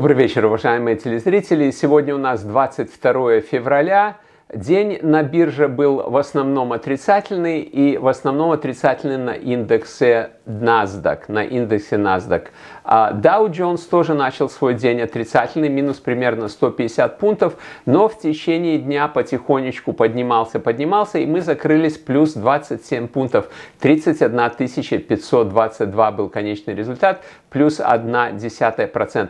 Добрый вечер, уважаемые телезрители. Сегодня у нас 22 февраля. День на бирже был в основном отрицательный и в основном отрицательный на индексе NASDAQ, на индексе NASDAQ. А Dow Jones тоже начал свой день отрицательный, минус примерно 150 пунктов, но в течение дня потихонечку поднимался, поднимался, и мы закрылись плюс 27 пунктов. 31 522 был конечный результат, плюс 0,1%.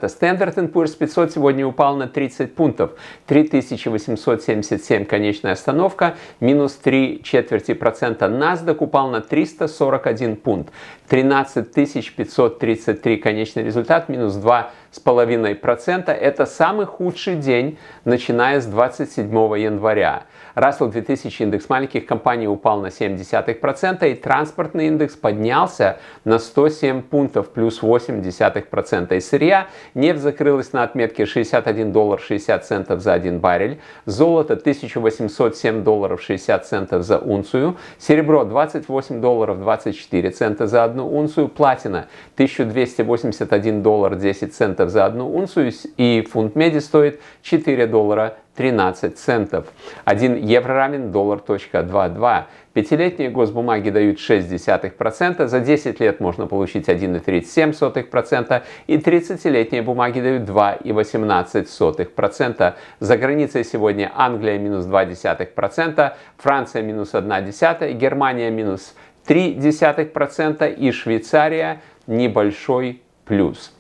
Standard Poor's 500 сегодня упал на 30 пунктов. 3877 конечная остановка, минус 3 четверти процента. NASDAQ упал на 341 пункт. 13 533 конечный результат минус 2 с половиной процента Это самый худший день, начиная с 27 января. Рассел 2000 индекс маленьких компаний упал на 0,7%, и транспортный индекс поднялся на 107 пунктов, плюс 0,8%. И сырья нефть закрылась на отметке 61 доллар 60 центов за один баррель, золото 1807 долларов 60 центов за унцию, серебро 28 долларов 24 цента за одну унцию, платина 1281 доллар 10 центов центов за одну унцию, и фунт меди стоит 4 доллара 13 центов. 1 евро равен доллар точка доллар.22. Пятилетние госбумаги дают 0,6%, за 10 лет можно получить 1,37%, и 30-летние бумаги дают 2,18%. За границей сегодня Англия минус 0,2%, Франция минус 0,1%, Германия минус 0,3% и Швейцария небольшой плюс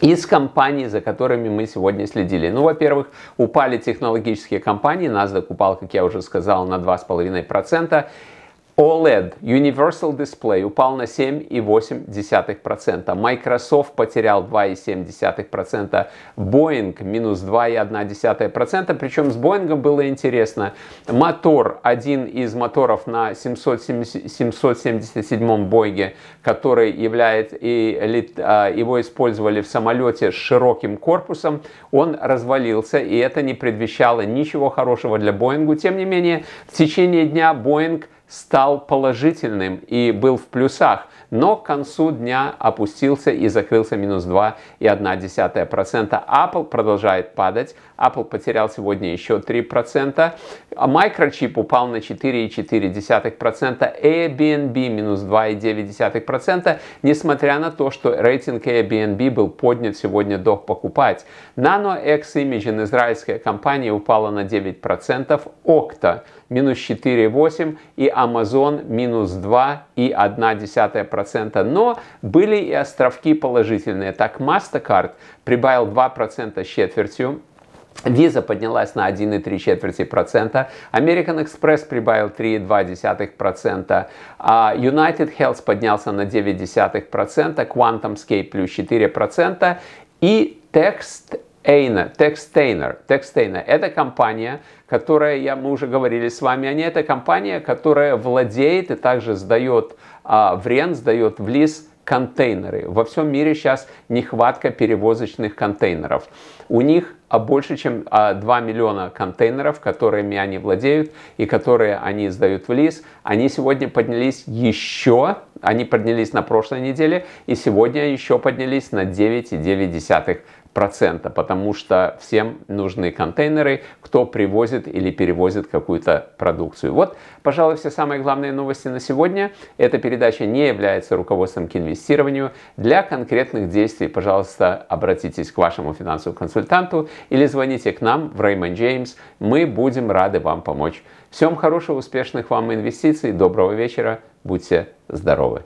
из компаний, за которыми мы сегодня следили. Ну, во-первых, упали технологические компании, NASDAQ упал, как я уже сказал, на 2,5%. OLED Universal Display упал на 7,8%. Microsoft потерял 2,7%. Boeing минус 2,1%. Причем с Boeing было интересно. Мотор, один из моторов на 770, 777 Boeing, который является, и, а, его использовали в самолете с широким корпусом, он развалился, и это не предвещало ничего хорошего для Боингу. Тем не менее, в течение дня Boeing стал положительным и был в плюсах, но к концу дня опустился и закрылся минус 2,1%. Apple продолжает падать. Apple потерял сегодня еще 3%. Microchip а упал на 4,4%. Airbnb минус 2,9%, несмотря на то, что рейтинг Airbnb был поднят сегодня до покупать. Nano X Imagine, израильская компания, упала на 9%. Okta минус 4,8% и Amazon минус 2,1%. Но были и островки положительные. Так, MasterCard прибавил 2% с четвертью, Виза поднялась на 1,3 четверти процента, American Express прибавил 3,2 процента, а United Health поднялся на 9 процента, QuantumScape плюс 4 процента и Text Эйна, Текстейнер. Текстейнер – это компания, которая, я, мы уже говорили с вами они это компания, которая владеет и также сдает а, в рент, сдает в лиз контейнеры. Во всем мире сейчас нехватка перевозочных контейнеров. У них а больше, чем 2 а, миллиона контейнеров, которыми они владеют и которые они сдают в лиз. Они сегодня поднялись еще, они поднялись на прошлой неделе, и сегодня еще поднялись на 9,9% процента, потому что всем нужны контейнеры, кто привозит или перевозит какую-то продукцию. Вот, пожалуй, все самые главные новости на сегодня. Эта передача не является руководством к инвестированию. Для конкретных действий, пожалуйста, обратитесь к вашему финансовому консультанту или звоните к нам в Raymond James. Мы будем рады вам помочь. Всем хорошего, успешных вам инвестиций, доброго вечера, будьте здоровы!